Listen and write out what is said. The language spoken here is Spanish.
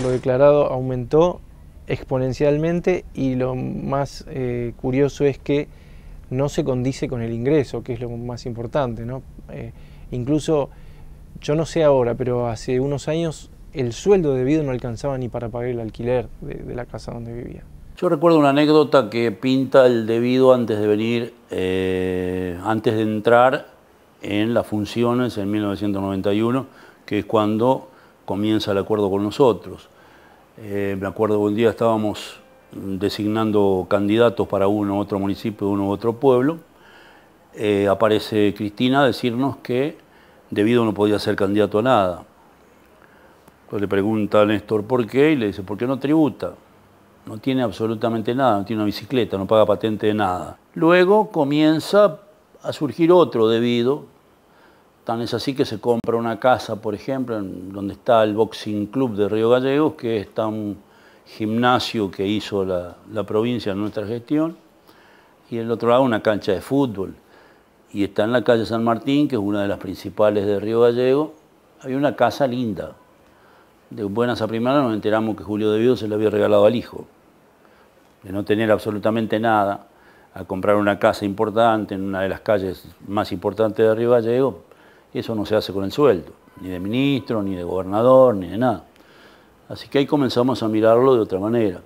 lo declarado aumentó exponencialmente y lo más eh, curioso es que no se condice con el ingreso, que es lo más importante. Eh, incluso, yo no sé ahora, pero hace unos años el sueldo debido no alcanzaba ni para pagar el alquiler de, la casa donde vivía. Yo recuerdo una anécdota que pinta el debido antes de venir, eh, antes de entrar en las funciones en 1991, que es cuando comienza el acuerdo con nosotros. Eh, me acuerdo que un día estábamos designando candidatos para uno u otro municipio, uno u otro pueblo. Eh, aparece Cristina a decirnos que debido no podía ser candidato a nada. Entonces le pregunta a Néstor por qué y le dice, porque no tributa, no tiene absolutamente nada, no tiene una bicicleta, no paga patente de nada. Luego comienza a surgir otro debido, Tan es así que se compra una casa, por ejemplo, en donde está el Boxing Club de Río Gallegos, que está un gimnasio que hizo la, provincia en nuestra gestión, y el otro lado una cancha de fútbol. Y está en la calle San Martín, que es una de las principales de Río Gallego. Había una casa linda. De buenas a primeras nos enteramos que Julio de Vido se la había regalado al hijo. De no tener absolutamente nada, a comprar una casa importante en una de las calles más importantes de Río Gallego, eso no se hace con el sueldo, ni de ministro, ni de gobernador, ni de nada. Así que ahí comenzamos a mirarlo de otra manera.